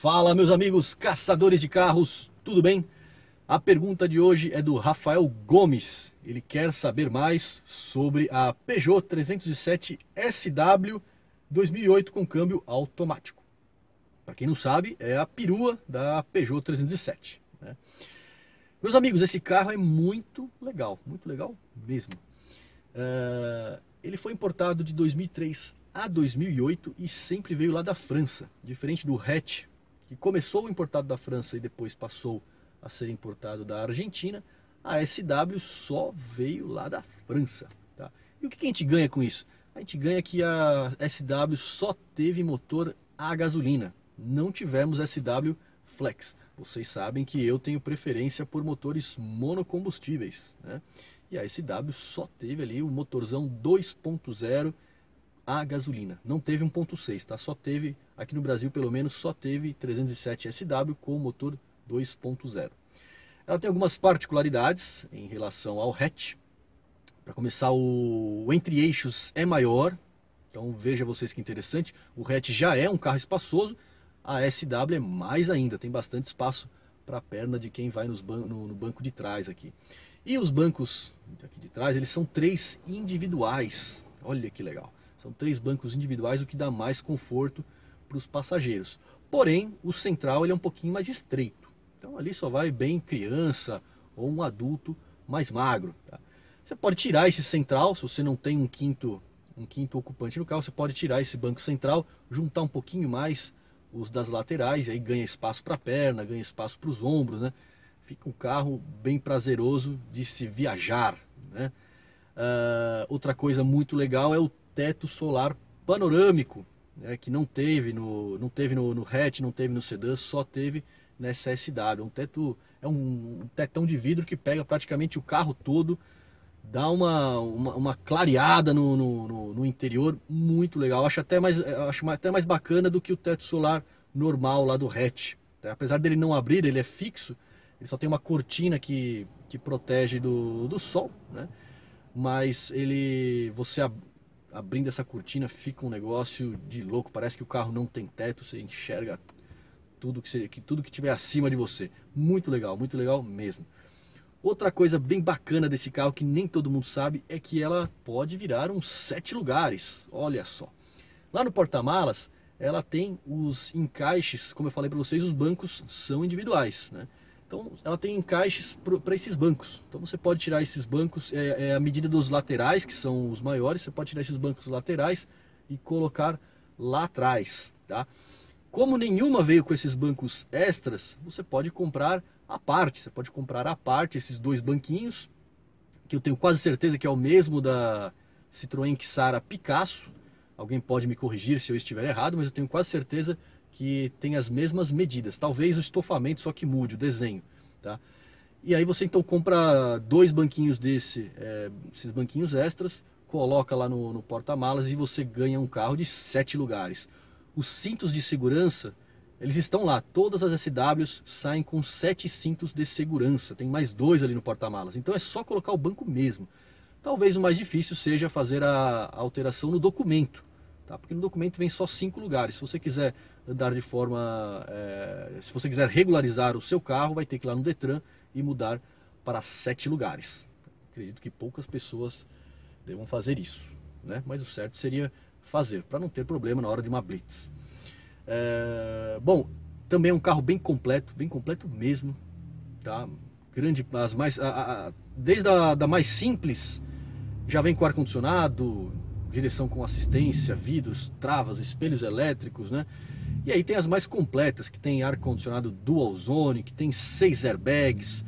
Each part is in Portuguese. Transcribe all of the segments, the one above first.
Fala, meus amigos caçadores de carros, tudo bem? A pergunta de hoje é do Rafael Gomes. Ele quer saber mais sobre a Peugeot 307 SW 2008 com câmbio automático. Para quem não sabe, é a perua da Peugeot 307. Né? Meus amigos, esse carro é muito legal, muito legal mesmo. Uh, ele foi importado de 2003 a 2008 e sempre veio lá da França, diferente do hatch que começou importado da França e depois passou a ser importado da Argentina, a SW só veio lá da França. Tá? E o que a gente ganha com isso? A gente ganha que a SW só teve motor a gasolina, não tivemos SW Flex. Vocês sabem que eu tenho preferência por motores monocombustíveis. Né? E a SW só teve ali o motorzão 2.0 a gasolina. Não teve 1.6, tá? Só teve Aqui no Brasil, pelo menos, só teve 307 SW com o motor 2.0. Ela tem algumas particularidades em relação ao hatch. Para começar, o, o entre-eixos é maior, então veja vocês que interessante. O hatch já é um carro espaçoso, a SW é mais ainda, tem bastante espaço para a perna de quem vai ban... no, no, banco de trás aqui. E os bancos aqui de trás, eles são três individuais. Olha que legal. São três bancos individuais, o que dá mais conforto para os passageiros. Porém, o central ele é um pouquinho mais estreito. Então ali só vai bem criança ou um adulto mais magro. Tá? Você pode tirar esse central, se você não tem um quinto, um quinto ocupante no carro, você pode tirar esse banco central, juntar um pouquinho mais os das laterais, e aí ganha espaço para a perna, ganha espaço para os ombros, né? Fica um carro bem prazeroso de se viajar, né? Uh, outra coisa muito legal é o teto solar panorâmico, né, que não teve no não teve no, no hatch, não teve no sedã, só teve nessa SW. Um teto é um, tetão de vidro que pega praticamente o carro todo, dá uma, uma, uma clareada no, no, no, interior muito legal. Acho até mais acho até mais bacana do que o teto solar normal lá do hatch. Né, apesar dele não abrir, ele é fixo. Ele só tem uma cortina que, que protege do, do sol, né? Mas ele você abrindo essa cortina fica um negócio de louco. Parece que o carro não tem teto, você enxerga tudo que, você, que tudo que tiver acima de você. Muito legal, muito legal mesmo. Outra coisa bem bacana desse carro que nem todo mundo sabe é que ela pode virar uns sete lugares. Olha só. Lá no porta-malas, ela tem os encaixes, como eu falei para vocês, os bancos são individuais, né? Então, ela tem encaixes para esses bancos. Então, você pode tirar esses bancos, é, é, a medida dos laterais, que são os maiores, você pode tirar esses bancos laterais e colocar lá atrás, tá? Como nenhuma veio com esses bancos extras, você pode comprar a parte. Você pode comprar a parte, esses dois banquinhos, que eu tenho quase certeza que é o mesmo da Citroën Xara Picasso. Alguém pode me corrigir se eu estiver errado, mas eu tenho quase certeza que tem as mesmas medidas. Talvez o estofamento só que mude o desenho, tá? E aí você então compra dois banquinhos desse, é, esses banquinhos extras, coloca lá no, no porta-malas e você ganha um carro de sete lugares. Os cintos de segurança, eles estão lá. Todas as SWs saem com sete cintos de segurança. Tem mais dois ali no porta-malas. Então é só colocar o banco mesmo. Talvez o mais difícil seja fazer a alteração no documento tá? porque no documento vem só cinco lugares. Se você quiser andar de forma. É, se você quiser regularizar o seu carro, vai ter que ir lá no Detran e mudar para sete lugares. Acredito que poucas pessoas devam fazer isso, né? mas o certo seria fazer, para não ter problema na hora de uma blitz. É, bom, também é um carro bem completo, bem completo mesmo, tá? Grande, as mais, a, a, desde a da mais simples, já vem com ar-condicionado, direção com assistência, vidros, travas, espelhos elétricos, né? E aí tem as mais completas, que tem ar-condicionado dual zone, que tem seis airbags,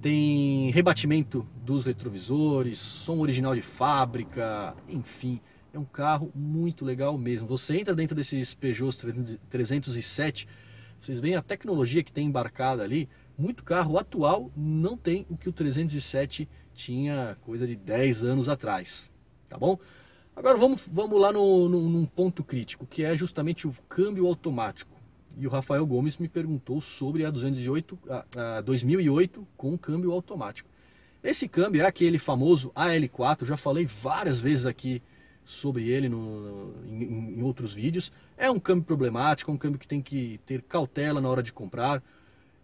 tem rebatimento dos retrovisores, som original de fábrica, enfim, é um carro muito legal mesmo. Você entra dentro desses Peugeot 307, vocês veem a tecnologia que tem embarcada ali, muito carro atual não tem o que o 307 tinha coisa de 10 anos atrás, tá bom? Agora vamos, vamos lá no, no, num ponto crítico, que é justamente o câmbio automático. E o Rafael Gomes me perguntou sobre a, 208, a, a 2008 com câmbio automático. Esse câmbio é aquele famoso AL4, já falei várias vezes aqui sobre ele no, em, em, outros vídeos. É um câmbio problemático, é um câmbio que tem que ter cautela na hora de comprar.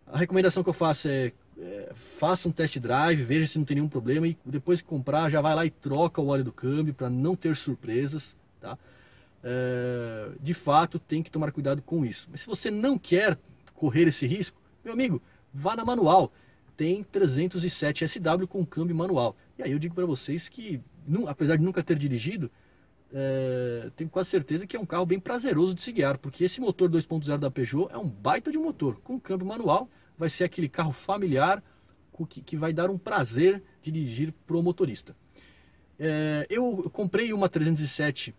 A recomendação que eu faço é é, faça um test drive, veja se não tem nenhum problema e depois que comprar já vai lá e troca o óleo do câmbio para não ter surpresas, tá? É, de fato tem que tomar cuidado com isso. Mas se você não quer correr esse risco, meu amigo, vá na manual. Tem 307 SW com câmbio manual. E aí eu digo para vocês que, não, apesar de nunca ter dirigido, é, tenho quase certeza que é um carro bem prazeroso de se guiar, porque esse motor 2.0 da Peugeot é um baita de motor, com câmbio manual vai ser aquele carro familiar que, vai dar um prazer dirigir para o motorista. É, eu comprei uma 307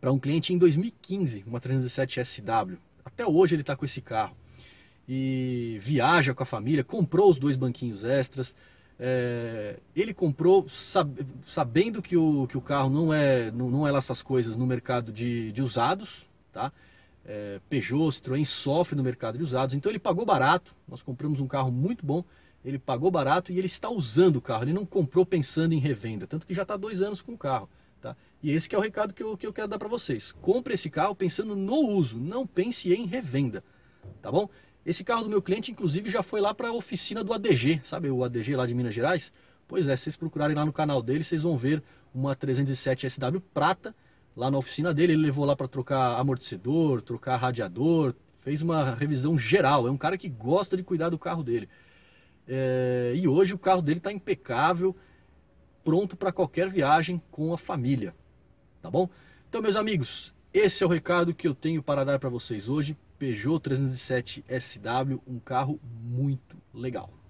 para um cliente em 2015, uma 307 SW. Até hoje ele está com esse carro. E viaja com a família, comprou os dois banquinhos extras. É, ele comprou sab, sabendo que o, que o carro não é, não, não é essas coisas no mercado de, de usados, tá? é, Peugeot, Citroën sofre no mercado de usados, então ele pagou barato, nós compramos um carro muito bom, ele pagou barato e ele está usando o carro, ele não comprou pensando em revenda, tanto que já está dois anos com o carro. Tá? E esse é o recado que eu, que eu quero dar para vocês. Compre esse carro pensando no uso, não pense em revenda, tá bom? Esse carro do meu cliente, inclusive, já foi lá para a oficina do ADG, sabe o ADG lá de Minas Gerais? Pois é, se vocês procurarem lá no canal dele, vocês vão ver uma 307 SW prata, lá na oficina dele, ele levou lá para trocar amortecedor, trocar radiador, fez uma revisão geral. É um cara que gosta de cuidar do carro dele. É, e hoje o carro dele está impecável, pronto para qualquer viagem com a família. Tá bom? Então, meus amigos, esse é o recado que eu tenho para dar para vocês hoje. Peugeot 307 SW, um carro muito legal.